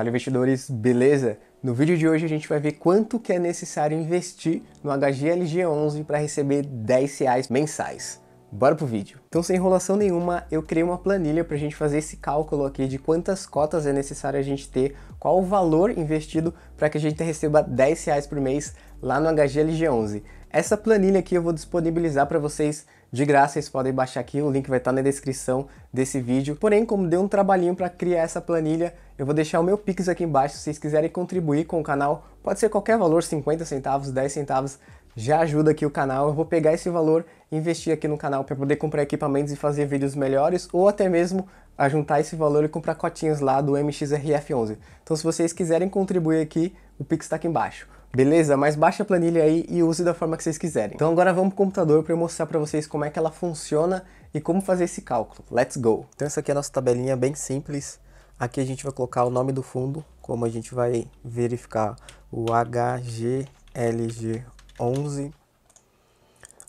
Fala investidores, beleza? No vídeo de hoje a gente vai ver quanto que é necessário investir no HGLG11 para receber 10 reais mensais. Bora pro vídeo. Então sem enrolação nenhuma, eu criei uma planilha para a gente fazer esse cálculo aqui de quantas cotas é necessário a gente ter, qual o valor investido para que a gente receba 10 reais por mês lá no HGLG11. Essa planilha aqui eu vou disponibilizar para vocês de graça, vocês podem baixar aqui, o link vai estar na descrição desse vídeo. Porém, como deu um trabalhinho para criar essa planilha, eu vou deixar o meu Pix aqui embaixo, se vocês quiserem contribuir com o canal, pode ser qualquer valor, 50 centavos, 10 centavos, já ajuda aqui o canal. Eu vou pegar esse valor e investir aqui no canal para poder comprar equipamentos e fazer vídeos melhores ou até mesmo a juntar esse valor e comprar cotinhas lá do MXRF11. Então se vocês quiserem contribuir aqui, o Pix está aqui embaixo. Beleza? Mas baixe a planilha aí e use da forma que vocês quiserem. Então agora vamos pro computador para eu mostrar para vocês como é que ela funciona e como fazer esse cálculo. Let's go! Então essa aqui é a nossa tabelinha bem simples. Aqui a gente vai colocar o nome do fundo, como a gente vai verificar o HGLG11.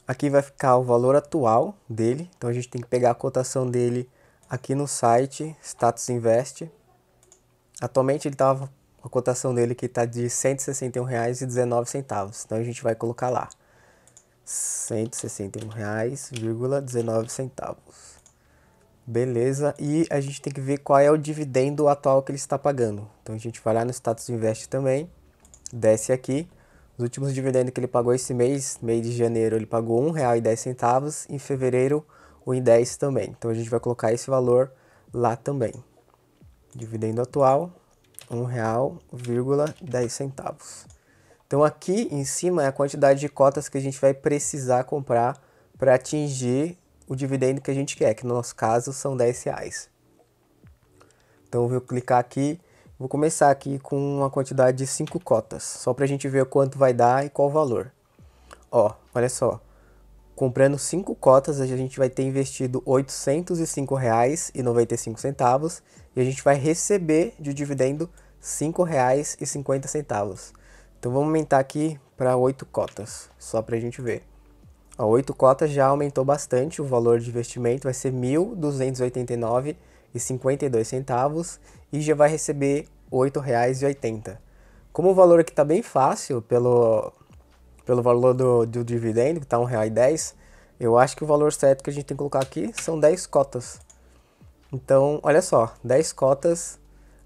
Aqui vai ficar o valor atual dele, então a gente tem que pegar a cotação dele aqui no site, Status Invest. Atualmente ele estava a cotação dele que está de R$ 161,19. Então a gente vai colocar lá. R$ 161,19. Beleza, e a gente tem que ver qual é o dividendo atual que ele está pagando. Então a gente vai lá no status invest também, desce aqui. Os últimos dividendos que ele pagou esse mês, mês de janeiro, ele pagou R$ 1,10, em fevereiro o em 10 também. Então a gente vai colocar esse valor lá também. Dividendo atual, R$1,10. Então aqui em cima é a quantidade de cotas que a gente vai precisar comprar para atingir o dividendo que a gente quer, que no nosso caso são 10 reais. Então eu vou clicar aqui, vou começar aqui com uma quantidade de 5 cotas, só para a gente ver quanto vai dar e qual o valor. Ó, olha só, Comprando 5 cotas, a gente vai ter investido R$ 805,95 e a gente vai receber de dividendo R$ 5,50. Então vamos aumentar aqui para 8 cotas, só para a gente ver. A 8 cotas já aumentou bastante o valor de investimento, vai ser R$ 1.289,52 e já vai receber R$ 8,80. Como o valor aqui está bem fácil, pelo, pelo valor do, do dividendo, que está R$ 1,10, eu acho que o valor certo que a gente tem que colocar aqui são 10 cotas. Então, olha só, 10 cotas,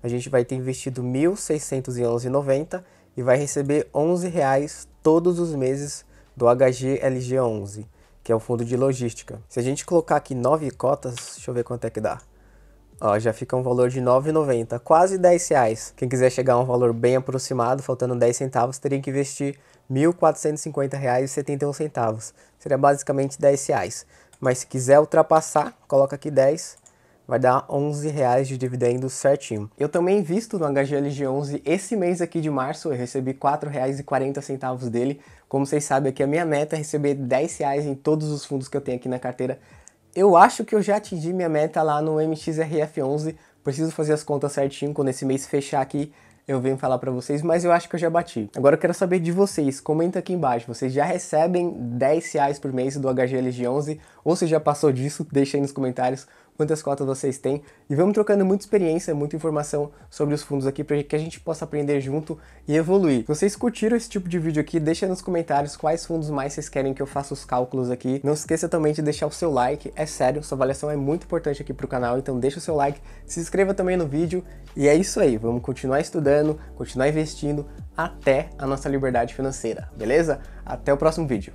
a gente vai ter investido R$ 1.611,90 e vai receber R$ 11,00 todos os meses do HGLG11, que é o fundo de logística. Se a gente colocar aqui 9 cotas, deixa eu ver quanto é que dá. Ó, já fica um valor de R$ 9,90, quase 10 reais. Quem quiser chegar a um valor bem aproximado, faltando 10 centavos, teria que investir R$ R$ 1.450,71. Seria basicamente R$ reais. Mas se quiser ultrapassar, coloca aqui 10 vai dar 11 reais de dividendo certinho. Eu também visto no HGLG11 esse mês aqui de março, eu recebi R$ 4,40 dele. Como vocês sabem aqui, a minha meta é receber R$ reais em todos os fundos que eu tenho aqui na carteira. Eu acho que eu já atingi minha meta lá no MXRF11, preciso fazer as contas certinho quando esse mês fechar aqui, eu venho falar para vocês, mas eu acho que eu já bati. Agora eu quero saber de vocês, comenta aqui embaixo, vocês já recebem 10 reais por mês do HGLG 11 ou se já passou disso? Deixa aí nos comentários quantas cotas vocês têm e vamos trocando muita experiência, muita informação sobre os fundos aqui para que a gente possa aprender junto e evoluir. Se vocês curtiram esse tipo de vídeo aqui, deixa nos comentários quais fundos mais vocês querem que eu faça os cálculos aqui. Não esqueça também de deixar o seu like, é sério, sua avaliação é muito importante aqui para o canal, então deixa o seu like, se inscreva também no vídeo e é isso aí, vamos continuar estudando continuar investindo até a nossa liberdade financeira, beleza? Até o próximo vídeo.